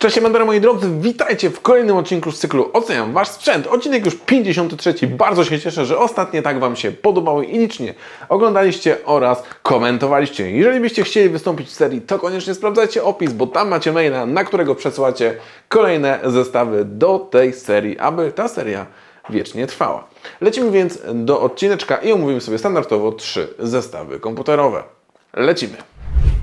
Cześć, Mandora, moi drodzy, witajcie w kolejnym odcinku z cyklu Oceniam Wasz Sprzęt. Odcinek już 53. Bardzo się cieszę, że ostatnie tak Wam się podobały i licznie oglądaliście oraz komentowaliście. Jeżeli byście chcieli wystąpić w serii, to koniecznie sprawdzajcie opis, bo tam macie maila, na którego przesyłacie kolejne zestawy do tej serii, aby ta seria wiecznie trwała. Lecimy więc do odcineczka i omówimy sobie standardowo trzy zestawy komputerowe. Lecimy!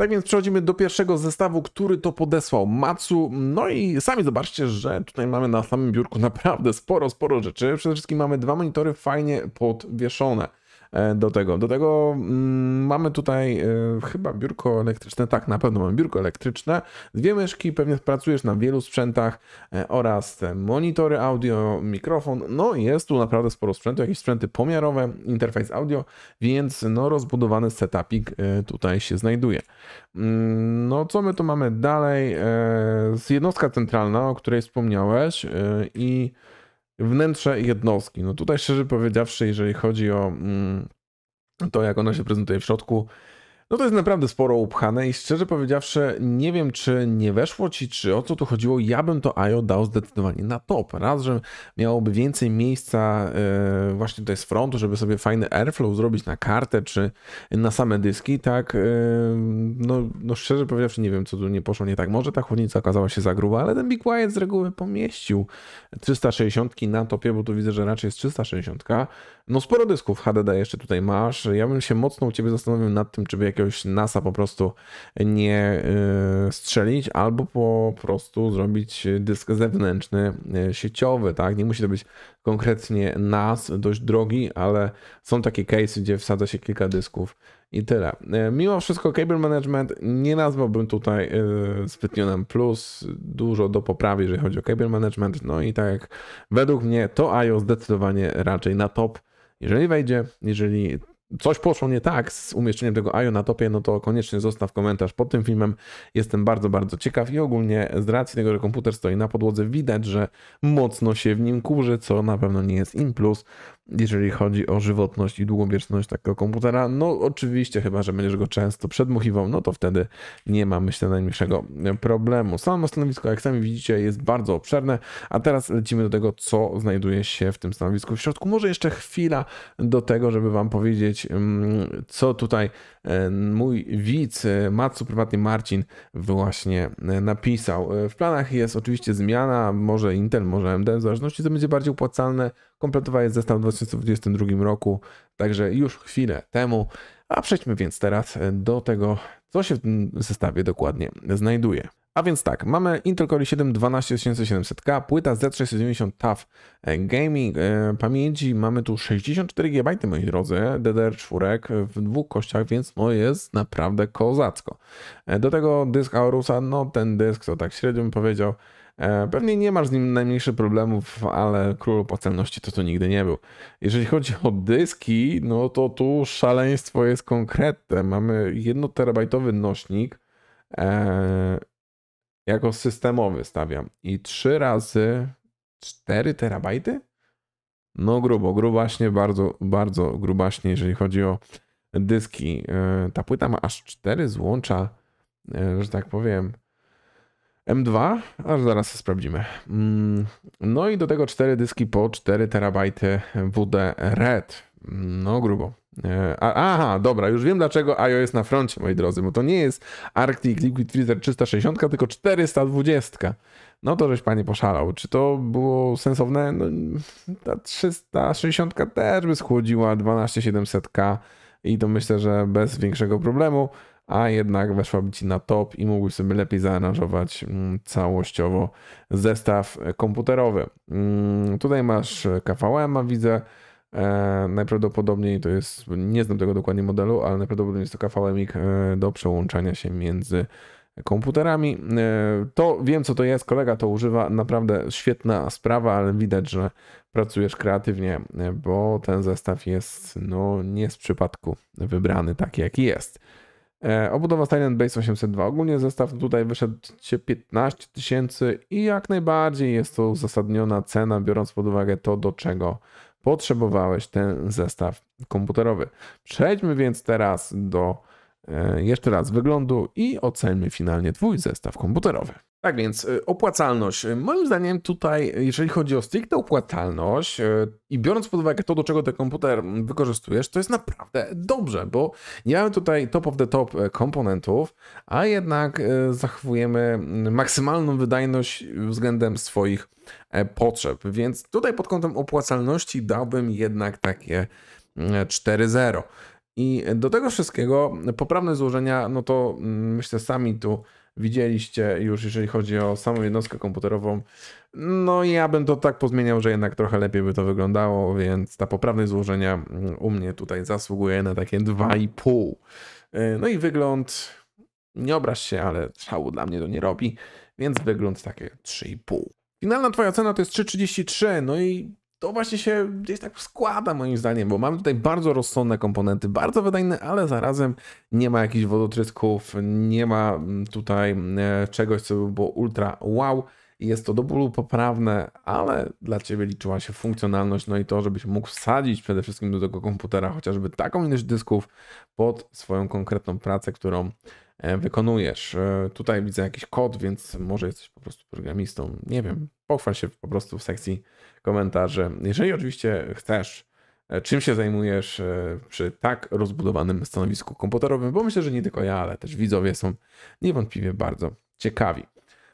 Tak więc przechodzimy do pierwszego zestawu, który to podesłał Matsu. No i sami zobaczcie, że tutaj mamy na samym biurku naprawdę sporo, sporo rzeczy. Przede wszystkim mamy dwa monitory fajnie podwieszone. E, do tego. Do tego mm, mamy tutaj e, chyba biurko elektryczne, tak, na pewno mamy biurko elektryczne, dwie myszki, pewnie pracujesz na wielu sprzętach e, oraz monitory audio, mikrofon, no jest tu naprawdę sporo sprzętu, jakieś sprzęty pomiarowe, interfejs audio, więc no rozbudowany setupik tutaj się znajduje. Mm, no co my tu mamy dalej? Jednostka centralna, o której wspomniałeś i wnętrze jednostki. No tutaj szczerze powiedziawszy, jeżeli chodzi o mm, to, jak ona się prezentuje w środku, no to jest naprawdę sporo upchane i szczerze powiedziawszy, nie wiem czy nie weszło ci, czy o co tu chodziło. Ja bym to IO dał zdecydowanie na top. Raz, że miałoby więcej miejsca yy, właśnie tutaj z frontu, żeby sobie fajny airflow zrobić na kartę, czy na same dyski, tak? Yy, no, no szczerze powiedziawszy, nie wiem co tu nie poszło nie tak. Może ta chłodnica okazała się za gruba, ale ten Big Quiet z reguły pomieścił 360 na topie, bo tu widzę, że raczej jest 360 no sporo dysków HDD jeszcze tutaj masz. Ja bym się mocno u Ciebie zastanowił nad tym, czy by jakiegoś NASA po prostu nie y, strzelić, albo po prostu zrobić dysk zewnętrzny, y, sieciowy, tak? Nie musi to być konkretnie NAS, dość drogi, ale są takie case, gdzie wsadza się kilka dysków i tyle. Y, mimo wszystko cable management nie nazwałbym tutaj zbytnio nam plus, dużo do poprawy, jeżeli chodzi o cable management, no i tak jak według mnie to IO zdecydowanie raczej na top jeżeli wejdzie, jeżeli coś poszło nie tak z umieszczeniem tego Ajo na topie, no to koniecznie zostaw komentarz pod tym filmem. Jestem bardzo, bardzo ciekaw i ogólnie z racji tego, że komputer stoi na podłodze, widać, że mocno się w nim kurzy, co na pewno nie jest im plus, jeżeli chodzi o żywotność i długowieczność takiego komputera. No oczywiście, chyba, że będziesz go często przedmuchiwał, no to wtedy nie ma, myślę, najmniejszego problemu. Samo stanowisko, jak sami widzicie, jest bardzo obszerne, a teraz lecimy do tego, co znajduje się w tym stanowisku w środku. Może jeszcze chwila do tego, żeby wam powiedzieć, co tutaj e, mój widz, e, Matsu, prywatnie Marcin, właśnie e, napisał. W planach jest oczywiście zmiana, może Intel, może AMD, w zależności co będzie bardziej opłacalne. Kompletowa jest zestaw w 2022 roku, także już chwilę temu. A przejdźmy więc teraz do tego, co się w tym zestawie dokładnie znajduje. A więc tak, mamy Intel Core i7 12700K, płyta Z690 TAF e, Gaming, e, pamięci mamy tu 64 GB, moi drodzy, DDR4 e, w dwóch kościach, więc no jest naprawdę kozacko. E, do tego dysk Aorusa, no ten dysk to tak średnio bym powiedział, e, Pewnie nie masz z nim najmniejszych problemów, ale król opłacalności to tu nigdy nie był. Jeżeli chodzi o dyski, no to tu szaleństwo jest konkretne. Mamy 1 terabajtowy nośnik, jako systemowy stawiam. I 3 razy 4 terabajty? No grubo, grubaśnie, bardzo, bardzo grubaśnie, jeżeli chodzi o dyski. E, ta płyta ma aż 4 złącza, e, że tak powiem, M2, aż zaraz sprawdzimy. Mm, no i do tego 4 dyski po 4 terabajty WD-RED. No grubo. E, aha, dobra, już wiem dlaczego IO jest na froncie, moi drodzy, bo to nie jest Arctic Liquid Freezer 360, tylko 420. No to żeś panie poszalał. Czy to było sensowne? No, ta 360 też by schłodziła 12700K i to myślę, że bez większego problemu, a jednak weszłaby ci na top i mógłbyś sobie lepiej zaaranżować mm, całościowo zestaw komputerowy. Mm, tutaj masz KVM, widzę. E, najprawdopodobniej to jest, nie znam tego dokładnie modelu, ale najprawdopodobniej jest to KVMik e, do przełączania się między komputerami. E, to wiem, co to jest, kolega to używa, naprawdę świetna sprawa, ale widać, że pracujesz kreatywnie, bo ten zestaw jest no nie z przypadku wybrany taki, jaki jest. Obudowa Silent Base 802. Ogólnie zestaw no, tutaj wyszedł się 15 tysięcy i jak najbardziej jest to uzasadniona cena, biorąc pod uwagę to, do czego potrzebowałeś ten zestaw komputerowy. Przejdźmy więc teraz do E, jeszcze raz wyglądu i ocenmy finalnie Twój zestaw komputerowy. Tak więc y, opłacalność. Y, moim zdaniem tutaj, jeżeli chodzi o stricte opłacalność y, i biorąc pod uwagę to, do czego ten komputer wykorzystujesz, to jest naprawdę dobrze, bo nie mamy tutaj top of the top e, komponentów, a jednak zachowujemy mm, maksymalną wydajność względem swoich e, potrzeb. Więc tutaj pod kątem opłacalności dałbym jednak takie 4.0. Mm, i do tego wszystkiego poprawne złożenia, no to mm, myślę sami tu widzieliście już, jeżeli chodzi o samą jednostkę komputerową. No ja bym to tak pozmieniał, że jednak trochę lepiej by to wyglądało, więc ta poprawne złożenia mm, u mnie tutaj zasługuje na takie 2,5. E, no i wygląd, nie obraź się, ale szału dla mnie to nie robi, więc wygląd takie 3,5. Finalna twoja cena to jest 3,33, no i to właśnie się gdzieś tak składa moim zdaniem, bo mamy tutaj bardzo rozsądne komponenty, bardzo wydajne, ale zarazem nie ma jakichś wodotrysków, nie ma mm, tutaj e, czegoś, co by było ultra wow. Jest to do bólu poprawne, ale dla Ciebie liczyła się funkcjonalność, no i to, żebyś mógł wsadzić przede wszystkim do tego komputera chociażby taką ilość dysków pod swoją konkretną pracę, którą E, wykonujesz. E, tutaj widzę jakiś kod, więc może jesteś po prostu programistą. Nie wiem, pochwal się po prostu w sekcji komentarzy. Jeżeli oczywiście chcesz, e, czym się zajmujesz przy tak rozbudowanym stanowisku komputerowym, bo myślę, że nie tylko ja, ale też widzowie są niewątpliwie bardzo ciekawi.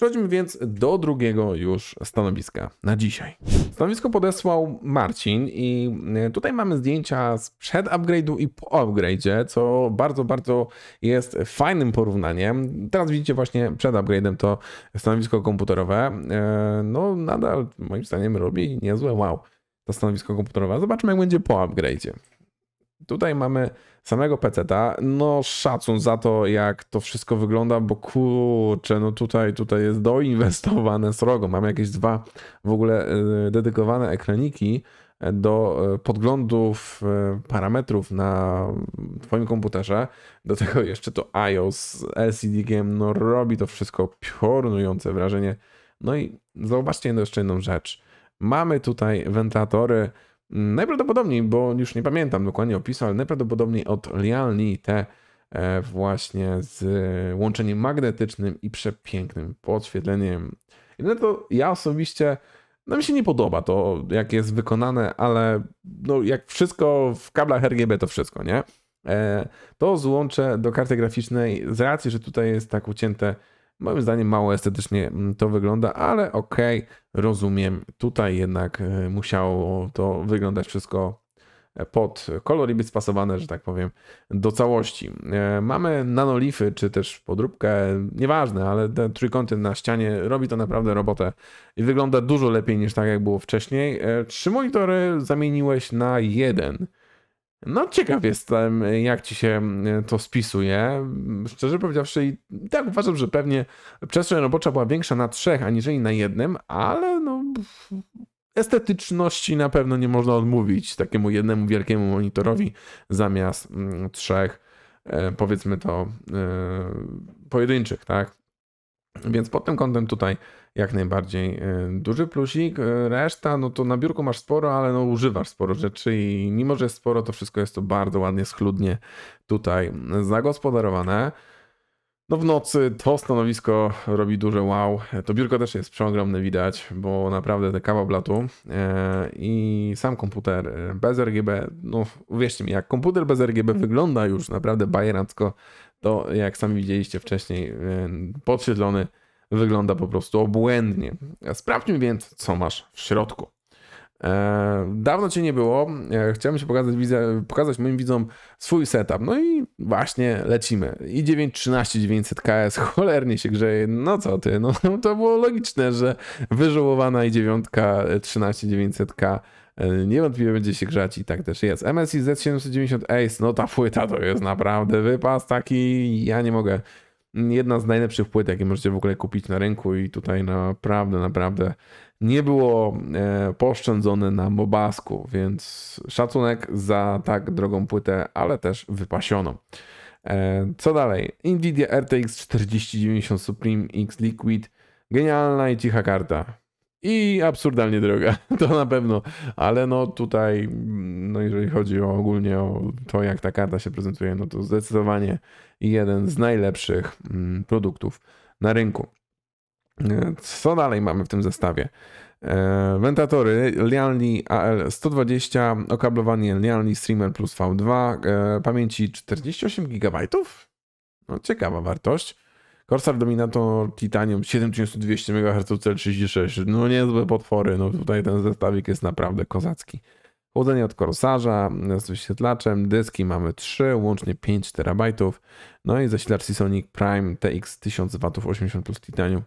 Przechodzimy więc do drugiego już stanowiska na dzisiaj. Stanowisko podesłał Marcin i e, tutaj mamy zdjęcia sprzed upgrade'u i po upgrade'zie, co bardzo, bardzo jest fajnym porównaniem. Teraz widzicie właśnie przed upgrade'em to stanowisko komputerowe. E, no nadal moim zdaniem robi niezłe wow to stanowisko komputerowe. Zobaczmy jak będzie po upgrade'zie. Tutaj mamy samego peceta. No szacun za to, jak to wszystko wygląda, bo kurczę, no tutaj, tutaj jest doinwestowane srogo. Mamy jakieś dwa w ogóle e, dedykowane ekraniki e, do e, podglądów parametrów na Twoim komputerze. Do tego jeszcze to iOS LCD Game, no robi to wszystko piorunujące wrażenie. No i zobaczcie jeszcze jedną rzecz. Mamy tutaj wentylatory Najprawdopodobniej, bo już nie pamiętam dokładnie opisu, ale najprawdopodobniej od lialni te e, właśnie z łączeniem magnetycznym i przepięknym podświetleniem. No to ja osobiście, no mi się nie podoba to, jak jest wykonane, ale no jak wszystko w kablach RGB, to wszystko, nie? E, to złączę do karty graficznej z racji, że tutaj jest tak ucięte Moim zdaniem mało estetycznie mm, to wygląda, ale okej, okay, rozumiem. Tutaj jednak e, musiało to wyglądać wszystko e, pod kolor i być spasowane, że tak powiem, do całości. E, mamy nanolify, czy też podróbkę, nieważne, ale ten trójkąty na ścianie robi to naprawdę robotę i wygląda dużo lepiej niż tak, jak było wcześniej. Trzy monitory zamieniłeś na jeden. No, ciekaw jestem, jak ci się e, to spisuje. Szczerze powiedziawszy, i tak uważam, że pewnie przestrzeń robocza była większa na trzech aniżeli na jednym, ale no, estetyczności na pewno nie można odmówić takiemu jednemu wielkiemu monitorowi zamiast mm, trzech, e, powiedzmy to, e, pojedynczych, tak? Więc pod tym kątem tutaj jak najbardziej e, duży plusik. E, reszta, no to na biurku masz sporo, ale no używasz sporo rzeczy i mimo, że jest sporo, to wszystko jest to bardzo ładnie, schludnie tutaj zagospodarowane. No w nocy to stanowisko robi duże wow. E, to biurko też jest przeogromne widać, bo naprawdę te kawał blatu i sam komputer bez RGB, no uwierzcie mi, jak komputer bez RGB wygląda już naprawdę bajeracko, to jak sami widzieliście wcześniej, e, podświetlony wygląda po prostu obłędnie. Sprawdźmy więc, co masz w środku. E, dawno cię nie było. E, chciałem się pokazać, pokazać moim widzom swój setup. No i właśnie lecimy. I 913 900 KS cholernie się grzeje. No co ty, no to było logiczne, że wyżułowana i 9 13 900K E, niewątpliwie będzie się grzać i tak też jest. MSI Z790 Ace, no ta płyta to jest naprawdę wypas taki, ja nie mogę. Jedna z najlepszych płyt, jakie możecie w ogóle kupić na rynku i tutaj naprawdę, naprawdę nie było e, poszczędzone na mobasku, więc szacunek za tak drogą płytę, ale też wypasioną. E, co dalej? Nvidia RTX 4090 Supreme X Liquid. Genialna i cicha karta i absurdalnie droga, to na pewno, ale no tutaj, mm, no jeżeli chodzi o ogólnie o to, jak ta karta się prezentuje, no to zdecydowanie jeden z najlepszych mm, produktów na rynku. E, co dalej mamy w tym zestawie? E, wentatory Lialni AL120, okablowanie Lialni Streamer plus V2, e, pamięci 48 GB. No, ciekawa wartość. Corsair Dominator Titanium 7200 MHz CL66, no niezłe potwory, no tutaj ten zestawik jest naprawdę kozacki. Chłodzenie od Corsarza z wyświetlaczem, dyski mamy 3, łącznie 5 TB, no i zasilacz Seasonic Prime TX 1000W 80 plus Titanium.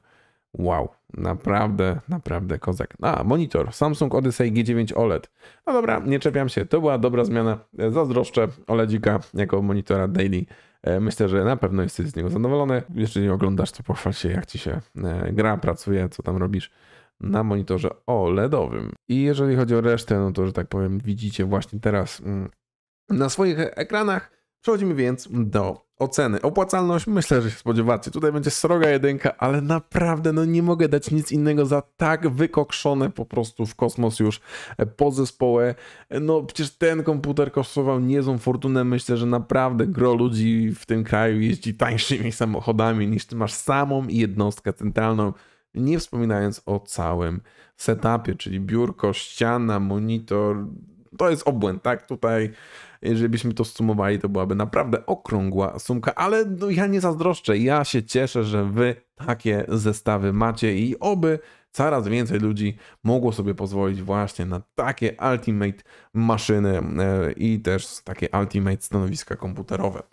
Wow, naprawdę, naprawdę kozak. A, monitor Samsung Odyssey G9 OLED. No dobra, nie czepiam się, to była dobra zmiana. Zazdroszczę OLEDzika jako monitora daily E, myślę, że na pewno jesteś z niego zadowolony. Jeżeli oglądasz, to pochwal się, jak ci się e, gra, pracuje, co tam robisz na monitorze OLEDowym. I jeżeli chodzi o resztę, no to, że tak powiem, widzicie właśnie teraz mm, na swoich e- ekranach. Przechodzimy więc do oceny. Opłacalność, myślę, że się spodziewacie. Tutaj będzie sroga jedynka, ale naprawdę no nie mogę dać nic innego za tak wykokszone po prostu w kosmos już e, podzespoły. No przecież ten komputer kosztował niezłą fortunę. Myślę, że naprawdę gro ludzi w tym kraju jeździ tańszymi samochodami niż ty masz samą jednostkę centralną. Nie wspominając o całym setupie, czyli biurko, ściana, monitor. To jest obłęd, tak? Tutaj byśmy to sumowali, to byłaby naprawdę okrągła sumka, ale no, ja nie zazdroszczę. Ja się cieszę, że wy takie zestawy macie i oby coraz więcej ludzi mogło sobie pozwolić właśnie na takie ultimate maszyny e, i też takie ultimate stanowiska komputerowe.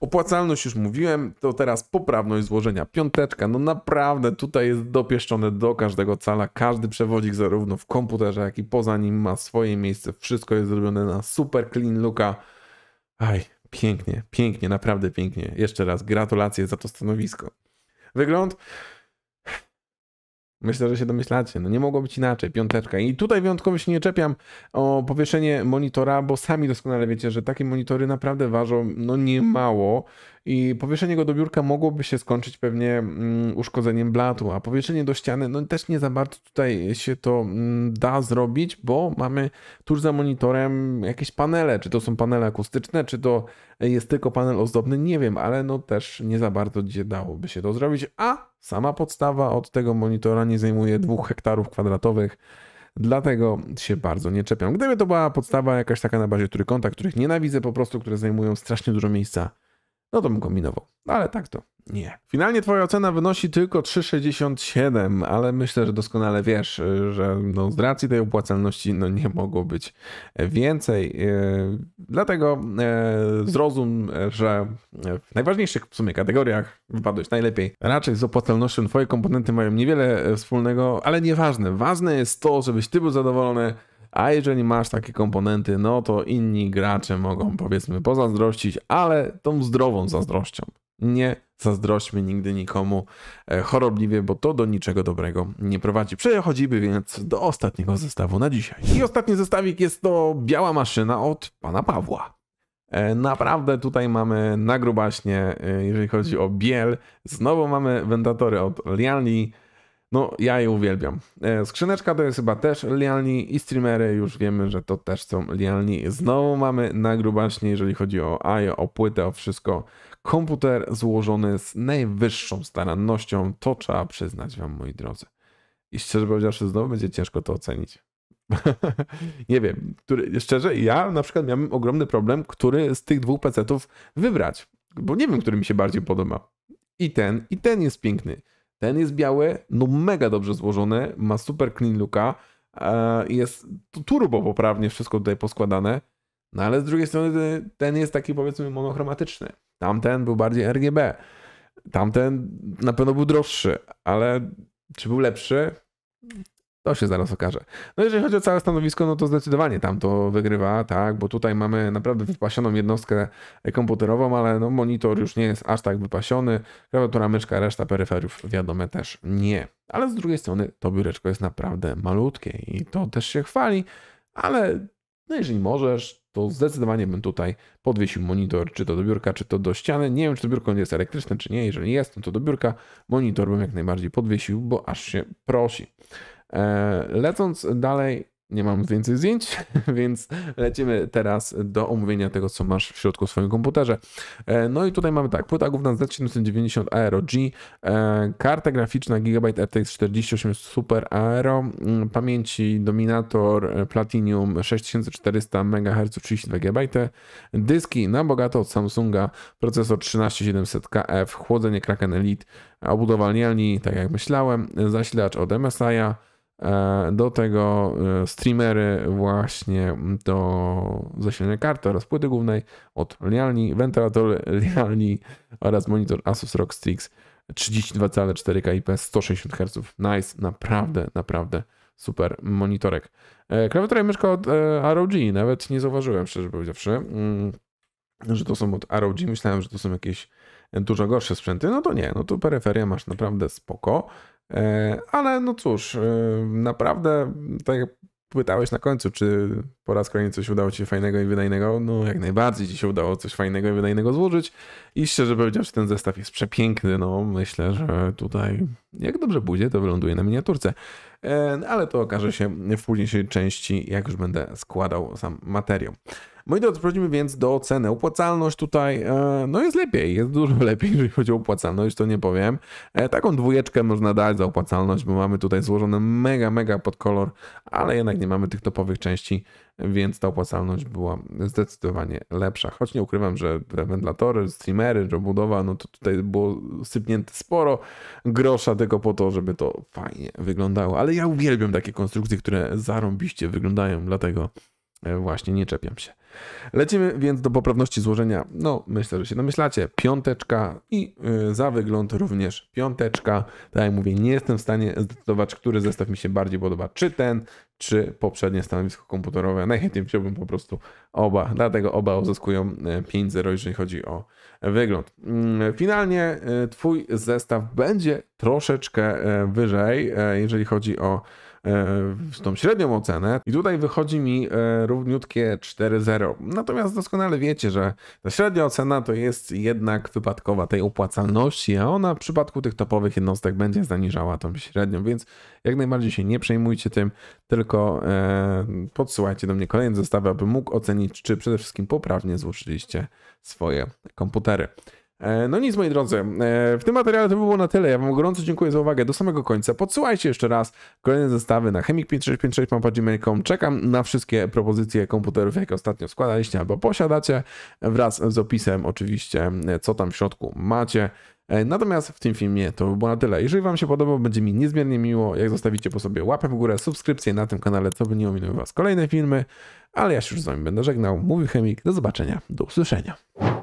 Opłacalność już mówiłem, to teraz poprawność złożenia piąteczka. No naprawdę tutaj jest dopieszczone do każdego cala. Każdy przewodnik zarówno w komputerze, jak i poza nim ma swoje miejsce. Wszystko jest zrobione na super clean looka. Aj, pięknie, pięknie, naprawdę pięknie. Jeszcze raz gratulacje za to stanowisko. Wygląd Myślę, że się domyślacie. No nie mogło być inaczej. Piąteczka. I tutaj wyjątkowo się nie czepiam o powieszenie monitora, bo sami doskonale wiecie, że takie monitory naprawdę ważą no niemało. I powieszenie go do biurka mogłoby się skończyć pewnie mm, uszkodzeniem blatu, a powieszenie do ściany, no też nie za bardzo tutaj się to mm, da zrobić, bo mamy tuż za monitorem jakieś panele, czy to są panele akustyczne, czy to jest tylko panel ozdobny, nie wiem, ale no też nie za bardzo gdzie dałoby się to zrobić, a sama podstawa od tego monitora nie zajmuje dwóch hektarów kwadratowych, dlatego się bardzo nie czepiam. Gdyby to była podstawa jakaś taka na bazie trójkąta, których nienawidzę po prostu, które zajmują strasznie dużo miejsca, no to bym kombinował. No ale tak to nie. Finalnie twoja ocena wynosi tylko 3,67, ale myślę, że doskonale wiesz, że no z racji tej opłacalności no nie mogło być więcej. E, dlatego e, zrozum, że w najważniejszych w sumie kategoriach wypadłeś najlepiej. Raczej z opłacalnością twoje komponenty mają niewiele wspólnego, ale nieważne. Ważne jest to, żebyś ty był zadowolony, a jeżeli masz takie komponenty, no to inni gracze mogą powiedzmy pozazdrościć, ale tą zdrową zazdrością. Nie zazdrośćmy nigdy nikomu e, chorobliwie, bo to do niczego dobrego nie prowadzi. Przechodzimy więc do ostatniego zestawu na dzisiaj. I ostatni zestawik jest to biała maszyna od pana Pawła. E, naprawdę tutaj mamy nagrubaśnie, e, jeżeli chodzi o biel. Znowu mamy wentatory od Lianli. No, ja je uwielbiam. E, skrzyneczka to jest chyba też lialni i streamery już wiemy, że to też są lialni. Znowu mamy nagrubaśnie, jeżeli chodzi o AIO, o płytę, o wszystko. Komputer złożony z najwyższą starannością, to trzeba przyznać wam, moi drodzy. I szczerze powiedziawszy, znowu będzie ciężko to ocenić. nie wiem, który, szczerze, ja na przykład miałem ogromny problem, który z tych dwóch pecetów wybrać, bo nie wiem, który mi się bardziej podoba. I ten, i ten jest piękny ten jest biały, no mega dobrze złożony, ma super clean looka, e, jest turbo poprawnie wszystko tutaj poskładane, no ale z drugiej strony ten jest taki powiedzmy monochromatyczny. Tamten był bardziej RGB. Tamten na pewno był droższy, ale czy był lepszy? To się zaraz okaże. No jeżeli chodzi o całe stanowisko, no to zdecydowanie tam to wygrywa, tak, bo tutaj mamy naprawdę wypasioną jednostkę komputerową, ale no monitor już nie jest aż tak wypasiony, klawiatura, myszka, reszta peryferiów wiadome też nie. Ale z drugiej strony to biureczko jest naprawdę malutkie i to też się chwali, ale no jeżeli możesz, to zdecydowanie bym tutaj podwiesił monitor, czy to do biurka, czy to do ściany. Nie wiem, czy to biurko jest elektryczne, czy nie. Jeżeli jest, no to do biurka. Monitor bym jak najbardziej podwiesił, bo aż się prosi. E, lecąc dalej, nie mam więcej zdjęć, więc lecimy teraz do omówienia tego, co masz w środku w swoim komputerze. E, no i tutaj mamy tak, płyta główna Z790 Aero G, e, karta graficzna Gigabyte RTX 48 Super Aero, mm, pamięci Dominator Platinum 6400 MHz 32 GB, dyski na bogato od Samsunga, procesor 13700KF, chłodzenie Kraken Elite, obudowalnialni, tak jak myślałem, zasilacz od MSI'a. E, do tego e, streamery właśnie do zasilania karty oraz płyty głównej od lialni, wentylator lialni oraz monitor Asus ROG Strix 32 cale 4K IPS 160 Hz. Nice, naprawdę, naprawdę super monitorek. E, klawiatura i myszka od ROG, nawet nie zauważyłem szczerze powiedziawszy, mm, że to są od ROG. Myślałem, że to są jakieś dużo gorsze sprzęty. No to nie, no to peryferia masz naprawdę spoko. E, ale no cóż, e, naprawdę, tak jak pytałeś na końcu, czy po raz kolejny coś udało ci się fajnego i wydajnego, no jak najbardziej ci się udało coś fajnego i wydajnego złożyć i szczerze powiedziawszy ten zestaw jest przepiękny, no myślę, że tutaj jak dobrze pójdzie, to wyląduje na miniaturce, e, ale to okaże się w późniejszej części, jak już będę składał sam materiał. Moi drodzy, przechodzimy więc do ceny. Opłacalność tutaj, e, no jest lepiej, jest dużo lepiej, jeżeli chodzi o opłacalność, to nie powiem. E, taką dwójeczkę można dać za opłacalność, bo mamy tutaj złożony mega, mega podkolor ale jednak nie mamy tych topowych części, więc ta opłacalność była zdecydowanie lepsza. Choć nie ukrywam, że te streamery, robudowa, no to tutaj było sypnięte sporo grosza tylko po to, żeby to fajnie wyglądało. Ale ja uwielbiam takie konstrukcje, które zarąbiście wyglądają, dlatego E, właśnie, nie czepiam się. Lecimy więc do poprawności złożenia. No, myślę, że się domyślacie. Piąteczka i yy, za wygląd również piąteczka. Tak jak mówię, nie jestem w stanie zdecydować, który zestaw mi się bardziej podoba. Czy ten, czy poprzednie stanowisko komputerowe. Najchętniej wziąłbym po prostu oba. Dlatego oba uzyskują 5-0, e, jeżeli chodzi o wygląd. Mm, finalnie e, twój zestaw będzie troszeczkę wyżej, jeżeli chodzi o E, tą średnią ocenę i tutaj wychodzi mi e, równiutkie 4.0. Natomiast doskonale wiecie, że ta średnia ocena to jest jednak wypadkowa tej opłacalności, a ona w przypadku tych topowych jednostek będzie zaniżała tą średnią, więc jak najbardziej się nie przejmujcie tym, tylko e, podsyłajcie do mnie kolejne zestawy, abym mógł ocenić, czy przede wszystkim poprawnie złożyliście swoje komputery. E, no nic moi drodzy, e, w tym materiale to było na tyle. Ja wam gorąco dziękuję za uwagę do samego końca. Podsyłajcie jeszcze raz kolejne zestawy na chemik5656.gmail.com. Czekam na wszystkie propozycje komputerów, jakie ostatnio składaliście albo posiadacie, wraz z opisem oczywiście, e, co tam w środku macie. Natomiast w tym filmie to by było na tyle. Jeżeli Wam się podobał, będzie mi niezmiernie miło, jak zostawicie po sobie łapę w górę, subskrypcję na tym kanale, co by nie ominęły Was kolejne filmy. Ale ja się już z Wami będę żegnał. Mówił Chemik, do zobaczenia, do usłyszenia.